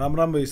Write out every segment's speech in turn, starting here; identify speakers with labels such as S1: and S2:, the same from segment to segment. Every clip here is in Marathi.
S1: राम राम भाई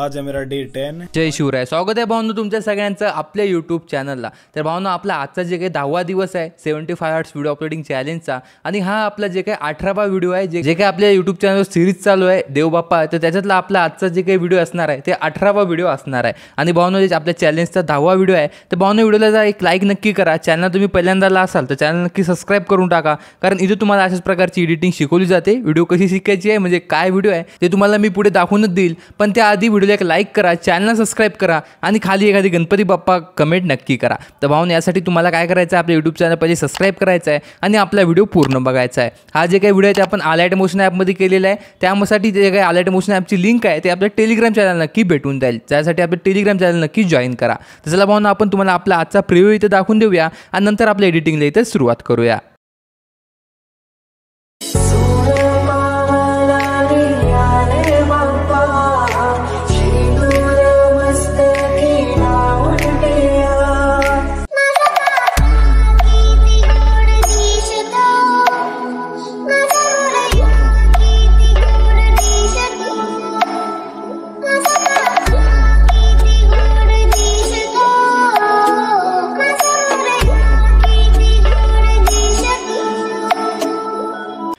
S1: आज आहे मेरा डे टेन जय शिवराय स्वागत आहे भावनो तुमच्या सगळ्यांचं आपल्या यूट्यूब चॅनलला तर भावना आपला आजचा जे काही दहावा दिवस आहे seventy five arts video uploading चॅलेंजचा आणि हा आपला जे काही अठरावा व्हिडिओ आहे जे जे काही आपल्या यूट्यूब चॅनलवर सिरीज चालू आहे देवबाप्पा तर त्याच्यातला आपला आजचा जे काही व्हिडिओ असणार आहे ते अठरावा व्हिडिओ असणार आहे आणि भावनो जे आपल्या चॅलेंजचा दहावा व्हिडिओ आहे तर भावना व्हिडिओला जर एक लाईक नक्की करा चॅनल तुम्ही पहिल्यांदाला असाल तर चॅनल नक्की सबस्क्राईब करून टाका कारण इथे तुम्हाला अशाच प्रकारची एडिटिंग शिकवली जाते व्हिडिओ कशी शिकायची आहे म्हणजे काय व्हिडिओ आहे ते तुम्हाला मी पुढे दाखवून देईल पण त्याआधी व्हिडिओला एक लाईक करा चॅनल सबस्क्राईब करा आणि खाली एखादी गणपती बाप्पा कमेंट नक्की करा तर भाऊन यासाठी तुम्हाला काय करायचं आहे आपल्या यूट्यूब चॅनल पहिले सबस्क्राईब करायचं आहे आणि आपला व्हिडिओ पूर्ण बघायचा आहे हा जे काही व्हिडिओ आहे ते आपण आलाईट मोशन ॲपमध्ये केलेला आहे त्यासाठी जे काही आलाईट मोशन ॲपची लिंक आहे ते आपल्या टेलिग्राम चॅनल नक्की भेटून जाईल त्यासाठी आपल्या टेलिग्राम चॅनल नक्की जॉईन करा तर चला भाऊन आपण तुम्हाला आपला आजचा प्रिव्ह्यू इथं दाखवून देऊया आणि नंतर आपल्या एडिटिंगला इथे सुरुवात करूया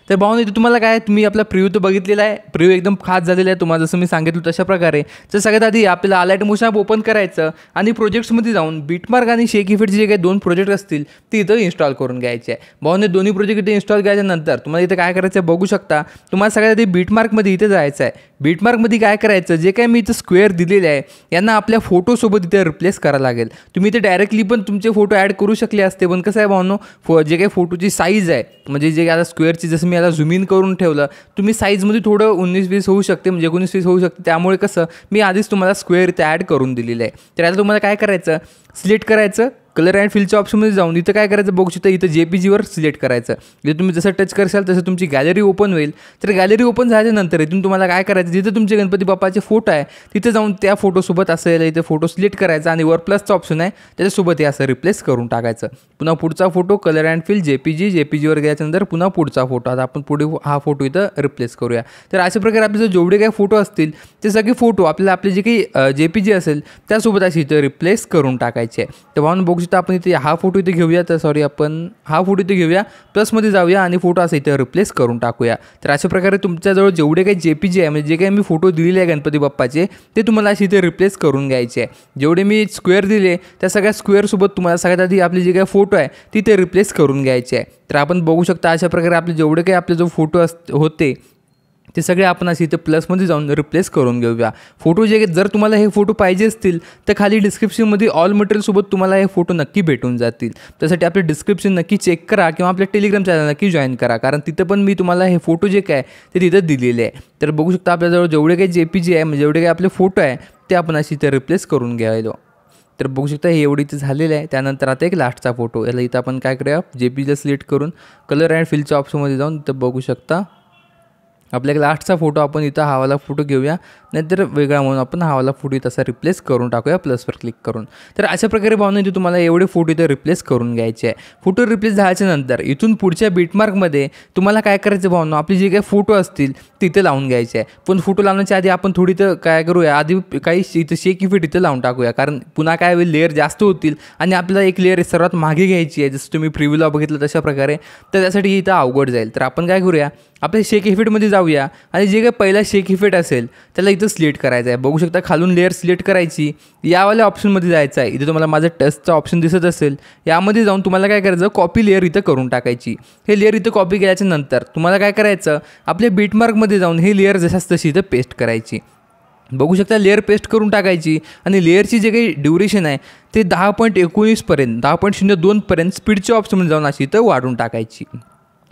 S1: तर इथं तुम्हाला काय तुम्ही आपला प्रिव्यू तर बघितलेला आहे प्रिव्यू एकदम खास झालेला आहे तुम्हाला जसं मी सांगितलं तशा प्रकारे तर सगळ्यात आधी आपल्याला अलाइट मोशन ॲप ओपन करायचं आणि प्रोजेक्ट्समध्ये जाऊन बीटमार्क आणि शेक इफेटचे जे काही दोन प्रोजेक्ट असतील ते इथं इन्स्टॉल करून घ्यायचे आहे हे दोन्ही प्रोजेक्ट इथे इन्स्टॉल केल्यानंतर तुम्हाला इथं काय करायचं आहे बघू शकता तुम्हाला सगळ्यात आधी बीटमार्कमध्ये इथे जायचं आहे बीटमार्कमध्ये काय करायचं जे काय मी इथं स्क्वेअर दिलेले आहे यांना आपल्या फोटोसोबत इथे रिप्लेस करावं लागेल तुम्ही इथे डायरेक्टली पण तुमचे फोटो ॲड करू शकले असते पण कसं आहे भाऊनो फो जे काही फोटोची साईज आहे म्हणजे जे आता स्क्वेअरची जसं मी याला झुम इन करून ठेवलं तुम्ही साईजमध्ये थोडं उन्नीस वीस होऊ शकते म्हणजे एकोणीस वीस होऊ शकते त्यामुळे कसं मी आधीच तुम्हाला स्क्वेअर इथे ॲड करून दिलेलं आहे तर आता तुम्हाला काय करायचं सिलेक्ट करायचं कलर अँड फिलच्या ऑप्शनमध्ये जाऊन इथं काय करायचं बघू शकता इथं जे पी जीवर सिलेक्ट करायचं जे तुम्ही जसं टच करशाल तसं तुमची गॅलरी ओपन होईल तर गॅलरी ओपन झाल्यानंतर इथून तुम्हाला काय करायचं जिथं तुमचे गणपती बाप्पाचे फोटो आहे तिथे जाऊन त्या फोटोसोबत असेल इथे फोटो सिलेक्ट करायचा आणि वर प्लसचा ऑप्शन आहे त्याच्यासोबत हे असं रिप्लेस करून टाकायचं पुन्हा पुढचा photo colour and fill J P G J P जीवर गेल्याच्यानंतर पुन्हा पुढचा फोटो आता आपण पुढे हा फोटो इथं रिप्लेस करूया तर अशा प्रकारे आपले जेवढे काही फोटो असतील ते सगळे फोटो आपल्याला आपले जे काही जे पी जी असेल त्यासोबत अशी इथं रिप्लेस करून टाकायचे आहे तर पाहून बघू तर आपण इथे हा फोटो इथे घेऊया तर सॉरी आपण हा फोटो इथे घेऊया प्लसमध्ये जाऊया आणि फोटो असं इथे रिप्लेस करून टाकूया तर अशा प्रकारे तुमच्याजवळ जेवढे काही जे पी जे आहे म्हणजे जे काही मी फोटो दिलेले आहे गणपती बाप्पाचे ते तुम्हाला असे इथे रिप्लेस करून घ्यायचे आहे जेवढे मी स्क्वेअर दिले त्या सगळ्या स्क्वेअरसोबत तुम्हाला सगळ्यात आधी आपले जे काही फोटो आहे तिथे रिप्लेस करून घ्यायचे आहे तर आपण बघू शकता अशा प्रकारे आपले जेवढे काही आपले जो फोटो अस होते ते सगळे आपण असे इथे प्लसमध्ये जाऊन रिप्लेस करून घेऊया फोटो जे जर तुम्हाला हे फोटो पाहिजे असतील तर खाली डिस्क्रिप्शनमध्ये ऑल मटेरियलसोबत तुम्हाला हे फोटो नक्की भेटून जातील त्यासाठी आपले डिस्क्रिप्शन नक्की चेक करा किंवा आपल्या टेलिग्राम चॅनल नक्की जॉईन करा कारण तिथं पण मी तुम्हाला हे फोटो जे काय ते तिथं दिलेले आहे तर बघू शकता आपल्याजवळ जेवढे काही जे पी जी आहे म्हणजे जेवढे काही आपले फोटो आहे ते आपण अशी इथे रिप्लेस करून घ्यायलो तर बघू शकता हे एवढी इथे झालेलं आहे त्यानंतर आता एक लास्टचा फोटो याला इथं आपण काय करूया जे पीला सिलेक्ट करून कलर अँड फिलच्या ऑप्शनमध्ये जाऊन इथं बघू शकता एक लास्टचा फोटो आपण इथं हावाला फोटो घेऊया नाहीतर वेगळा म्हणून आपण हावाला फोटो इथं असा रिप्लेस करून टाकूया प्लसवर क्लिक करून तर अशा प्रकारे भावना इथे तुम्हाला एवढे फोटो इथं रिप्लेस करून घ्यायचे आहे फोटो रिप्लेस झाल्याच्यानंतर इथून पुढच्या बीटमार्कमध्ये तुम्हाला काय करायचं भावना आपली जे काही फोटो असतील तिथे लावून घ्यायचे आहे पण फोटो लावण्याच्या आधी आपण थोडी तर काय करूया आधी काही इथं शेक इफेक्ट इथं लावून टाकूया कारण पुन्हा काय लेअर जास्त होतील आणि आपल्याला एक लेअर सर्वात मागे घ्यायची आहे जसं तुम्ही प्रिव्ह्यूला बघितलं तशा प्रकारे तर त्यासाठी इथं अवघड जाईल तर आपण काय करूया आपल्या शेक इफेक्टमध्ये जाऊ आणि जे काही पहिला शेक इफेक्ट असेल त्याला इथं सिलेक्ट करायचं आहे बघू शकता खालून लेअर सिलेक्ट करायची यावाल्या ऑप्शनमध्ये जायचं आहे इथं तुम्हाला माझं टचचा ऑप्शन दिसत असेल यामध्ये जाऊन तुम्हाला काय करायचं कॉपी लेअर इथं करून टाकायची हे लेअर इथं कॉपी केल्याच्या नंतर तुम्हाला काय करायचं आपल्या बीटमार्कमध्ये जाऊन हे लेअर जशाच तशी इथं पेस्ट करायची बघू शकता लेअर पेस्ट करून टाकायची आणि लेअरची जे काही ड्युरेशन आहे ते दहा पॉईंट एकोणीसपर्यंत दहा पॉईंट शून्य दोनपर्यंत स्पीडच्या ऑप्शनमध्ये जाऊन अशी इथं वाढून टाकायची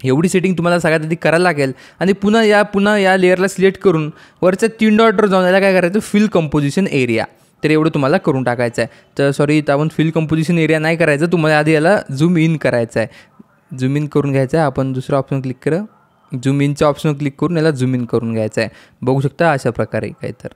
S1: एवढी सेटिंग तुम्हाला सगळ्यात आधी करायला लागेल आणि पुन्हा या पुन्हा या लेअरला सिलेक्ट करून वरच्या तीन डॉटवर जाऊन याला काय करायचं फिल कंपोजिशन एरिया तर एवढं तुम्हाला करून टाकायचं आहे तर सॉरी इथं आपण फिल कंपोजिशन एरिया नाही करायचं तुम्हाला आधी याला झूम इन करायचं आहे झूम इन करून घ्यायचं आहे आपण दुसरं ऑप्शन क्लिक करा झूम इनच्या ऑप्शन क्लिक करून याला झूम इन करून घ्यायचं आहे बघू शकता अशा प्रकारे काय तर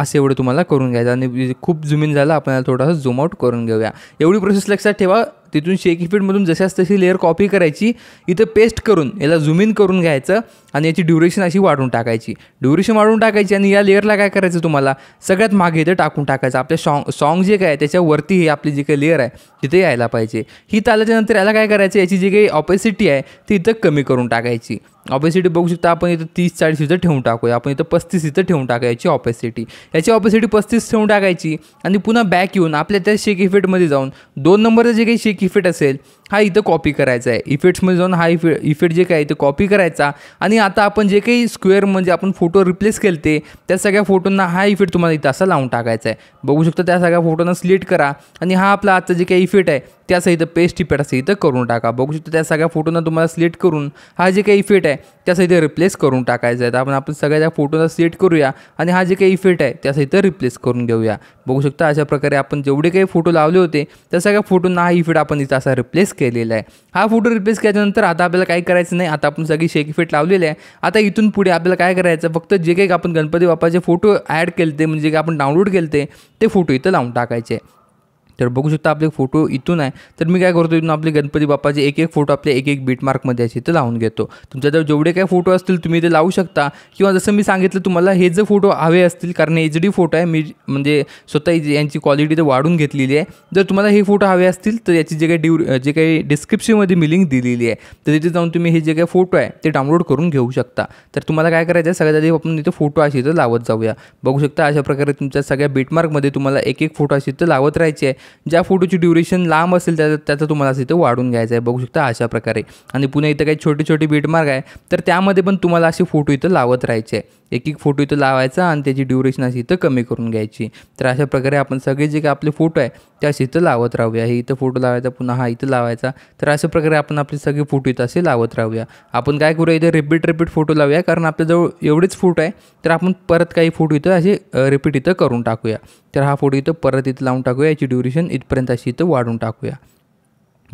S1: असं एवढं तुम्हाला करून घ्यायचं आणि खूप झूम इन झालं आपण थोडासा झूम आउट करून घेऊया एवढी प्रोसेस लक्षात ठेवा तिथून शेकी फीडमधून जशाच तशी लेअर कॉपी करायची इथं पेस्ट करून याला झूम इन करून घ्यायचं आणि याची ड्युरेशन अशी वाढून टाकायची ड्युरेशन वाढून टाकायची आणि या लेअरला काय करायचं तुम्हाला सगळ्यात मागे इथं टाकून टाकायचं आपल्या सॉन्ग सॉंग जे काय त्याच्यावरती हे आपली जी काही लेअर आहे तिथे यायला पाहिजे ही आल्याच्यानंतर याला काय करायचं याची जी काही ऑपॅसिटी आहे ती इथं कमी करून टाकायची ऑपॅसिटी बघू शकता आपण इथं तीस चाळीस इथं ठेवून टाकूया आपण इथं पस्तीस इथं ठेवून टाकायची ऑपॅसिटी याची ऑपेसिटी पस्तीस ठेवून टाकायची आणि पुन्हा बॅक येऊन आपल्या त्या शेक इफेक्टमध्ये जाऊन दोन नंबरचं जे काही शेक इफेक्ट असेल हा इथं कॉपी करायचा आहे इफेक्ट्समध्ये जाऊन हा इफे इफेक्ट जे काय इथं कॉपी करायचा आणि आता आपण जे काही स्क्वेअर म्हणजे आपण फोटो रिप्लेस ते त्या सगळ्या फोटोंना हा इफेक्ट तुम्हाला इथं असा लावून टाकायचा आहे बघू शकता त्या सगळ्या फोटोंना सिलेक्ट करा आणि हा आपला आता जे काही इफेक्ट आहे सहित पेस्ट टिपॅट सहित करून टाका बघू शकता त्या सगळ्या फोटोंना तुम्हाला सिलेक्ट करून हा जे काही इफेक्ट आहे त्यासहित रिप्लेस करून टाकायचा आहे आपण आपण सगळ्या त्या फोटोला सिलेक्ट करूया आणि हा जे काही इफेक्ट आहे इथं रिप्लेस करून घेऊया बघू शकता अशा प्रकारे आपण जेवढे काही फोटो लावले होते त्या सगळ्या फोटोंना हा इफेक्ट आपण इथं असा रिप्लेस केलेला आहे हा फोटो रिप्लेस केल्यानंतर आता आपल्याला काही करायचं नाही आता आपण सगळी शेक इफेक्ट लावलेली आहे आता इथून पुढे आपल्याला काय करायचं फक्त जे काही आपण गणपती बाप्पाचे फोटो ॲड केले ते म्हणजे आपण डाउनलोड केले ते फोटो इथं लावून टाकायचे तर बघू शकता आपले फोटो इथून आहे तर मी काय करतो इथून आपले गणपती बाप्पाचे एक एक फोटो आपले एक एक बीटमार्कमध्ये असे इथे लावून घेतो तुमच्याजवळ जेवढे काय फोटो असतील तुम्ही ते लावू शकता किंवा जसं मी सांगितलं तुम्हाला हे जे फोटो हवे असतील कारण एच डी फोटो आहे मी म्हणजे स्वतः यांची क्वालिटी तर वाढून घेतलेली आहे जर तुम्हाला हे फोटो हवे असतील तर याची जे काही ड्यू जे काही डिस्क्रिप्शनमध्ये मी लिंक दिलेली आहे तर तिथे जाऊन तुम्ही हे जे काही फोटो आहे ते डाउनलोड करून घेऊ शकता तर तुम्हाला काय करायचं आहे सगळ्यात आधी आपण इथे फोटो असे इथं लावत जाऊया बघू शकता अशा प्रकारे तुमच्या सगळ्या बीटमार्कमध्ये तुम्हाला एक एक फोटो असे इथं लावत राहायचे आहे ज्या फोटोची ड्युरेशन लांब असेल त्याचा तुम्हाला तुम्हाला इथं वाढून घ्यायचं आहे बघू शकता अशा प्रकारे आणि पुन्हा इथं काही छोटे छोटे बीटमार्ग आहे तर त्यामध्ये पण तुम्हाला असे फोटो इथं लावत राहायचे आहे एक एक फोटो इथं लावायचा आणि त्याची ड्युरेशन अशी इथं कमी करून घ्यायची तर अशा प्रकारे आपण सगळे जे काही आपले फोटो आहे ते असे इथं लावत राहूया हे इथं फोटो लावायचा पुन्हा हा इथं लावायचा तर अशा प्रकारे आपण आपले सगळे फोटो इथं असे लावत राहूया आपण काय करूया इथे रिपीट रिपीट फोटो लावूया कारण आपल्याजवळ एवढेच फोटो आहे तर आपण परत काही फोटो इथं असे रिपीट इथं करून टाकूया तर हा फोटो इथं परत इथं लावून टाकूया याची ड्युरेशन कॉन्ट्रीब्युशन इथपर्यंत अशी इथं वाढून टाकूया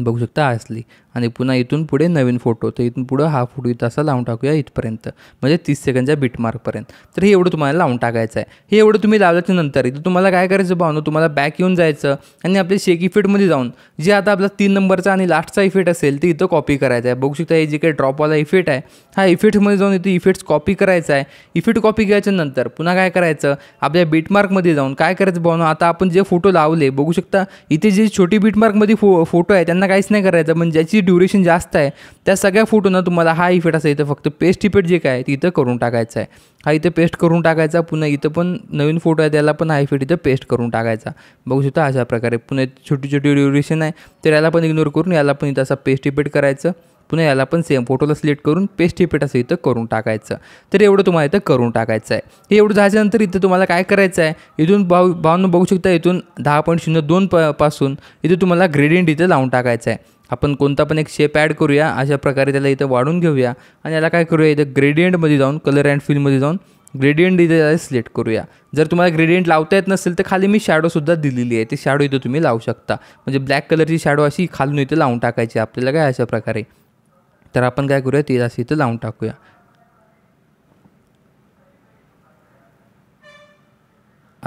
S1: बघू शकता असली आणि पुन्हा इथून पुढे नवीन फोटो तर इथून पुढं हा फोटो इथं असा लावून टाकूया इथपर्यंत म्हणजे तीस सेकंडच्या बीटमार्कपर्यंत तर हे एवढं तुम्हाला लावून टाकायचं आहे हे एवढं तुम्ही लावल्याच्या नंतर इथं तुम्हाला काय करायचं भावना तुम्हाला बॅक येऊन जायचं आणि आपल्या शेक इफेक्टमध्ये जाऊन जे आता आपला तीन नंबरचा आणि लास्टचा इफेक्ट असेल ते इथं कॉपी करायचा आहे बघू शकता हे जे काही ड्रॉपवाला इफेक्ट आहे हा इफेक्टमध्ये जाऊन इथे इफेक्ट्स कॉपी करायचा आहे इफेक्ट कॉपी नंतर पुन्हा काय करायचं आपल्या बीटमार्कमध्ये जाऊन काय करायचं भावना आता आपण जे फोटो लावले बघू शकता इथे जे छोटी बीटमार्कमध्ये फो फोटो आहे त्यांना काहीच नाही करायचं म्हणजे ज्याची ड्युरेशन जास्त आहे त्या सगळ्या फोटोंना तुम्हाला हा इफेक्ट असा इथं फक्त पेस्ट इफेक्ट जे काय ते इथं करून टाकायचं आहे हा इथं पेस्ट करून टाकायचा पुन्हा इथं पण नवीन फोटो आहे त्याला पण हा इफेक्ट इथं पेस्ट करून टाकायचा बघू शकता अशा प्रकारे पुन्हा छोटी छोटी ड्युरेशन आहे तर याला पण इग्नोर करून याला पण इथं असा पेस्ट इफेक्ट करायचं पुन्हा याला पण सेम फोटोला सिलेक्ट करून पेस्ट इफेक्ट असं इथं करून टाकायचं तर एवढं तुम्हाला इथं करून टाकायचं आहे हे एवढं झाल्यानंतर इथं तुम्हाला काय करायचं आहे इथून भाऊ भावनं बघू शकता इथून दहा पॉईंट शून्य दोन प पासून इथं तुम्हाला ग्रेडियंट इथं लावून टाकायचं आहे आपण कोणता पण एक शेप ॲड करूया अशा प्रकारे त्याला इथं वाढून घेऊया आणि याला काय करूया इथं ग्रेडियंटमध्ये जाऊन कलर अँड फिलमध्ये जाऊन ग्रेडियंट इथे त्याला सिलेक्ट करूया जर तुम्हाला ग्रेडियंट लावता येत नसेल तर खाली मी शॅडोसुद्धा दिलेली आहे ते शॅडो इथं तुम्ही लावू शकता म्हणजे ब्लॅक कलरची शॅडो अशी खालून इथे लावून टाकायची आपल्याला काय अशा प्रकारे तर आपण काय करूया ती राशी इथं लावून टाकूया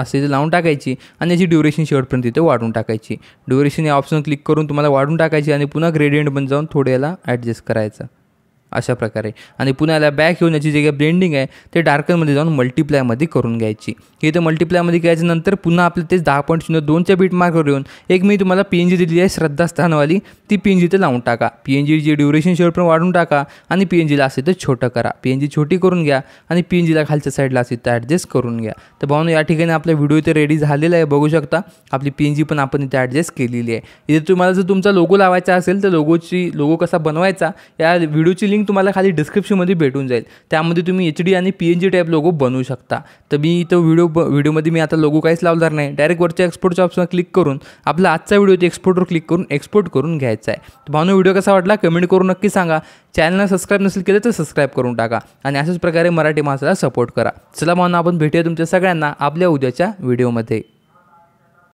S1: असे लावून टाकायची आणि याची ड्युरेशन शेवटपर्यंत तिथे वाढून टाकायची ड्युरेशन या ऑप्शन क्लिक करून तुम्हाला वाढून टाकायची आणि पुन्हा ग्रेडियंट पण जाऊन थोड्याला ॲडजस्ट करायचं अशा प्रकारे आणि पुण्याला बॅक घेऊन याची जे काही ब्लेंडिंग आहे ते डार्कनमध्ये जाऊन मल्टिप्लायमध्ये करून घ्यायची इथं मल्टिप्लायमध्ये घ्यायच्यानंतर पुन्हा आपलं तेच दहा पॉईंट शून्य दोनच्या बीट मार्कवर येऊन एक मी तुम्हाला पी एन जी दिली आहे श्रद्धास्थानवाली ती पी एन जी ते लावून टाका पी एन जीची ड्युरेशन शेवट पण वाढून टाका आणि पी एन जीला असेल तर छोटं करा पी एन जी छोटी करून घ्या आणि पी एन जीला खालच्या साईडला असेल तर ॲडजस्ट करून घ्या तर भाऊन या ठिकाणी आपला व्हिडिओ इथे रेडी झालेला आहे बघू शकता आपली पी एन जी पण आपण इथे ॲडजस्ट केलेली आहे इथे तुम्हाला जर तुमचा लोगो लावायचा असेल तर लोगोची लोगो कसा बनवायचा या व्हिडिओची लिंक लिंक तुम्हाला खाली डिस्क्रिप्शनमध्ये भेटून जाईल त्यामध्ये तुम्ही एच डी आणि P N G type logo बनवू शकता तर मी तो व्हिडिओ ब व्हिडिओमध्ये मी आता लोगो काहीच लावणार नाही डायरेक्ट वरच्या एक्सपोर्टच्या ऑप्शनवर क्लिक करून आपला आजचा ते एक्सपोर्टवर क्लिक करून एक्सपोर्ट करून घ्यायचा आहे तर भावनो व्हिडिओ कसा वाटला कमेंट करून नक्की सांगा चॅनलला सबस्क्राईब नसेल केलं तर सबस्क्राईब करून टाका आणि अशाच प्रकारे मराठी माणसाला सपोर्ट करा चला भावना आपण भेटूया तुमच्या सगळ्यांना आपल्या उद्याच्या व्हिडिओमध्ये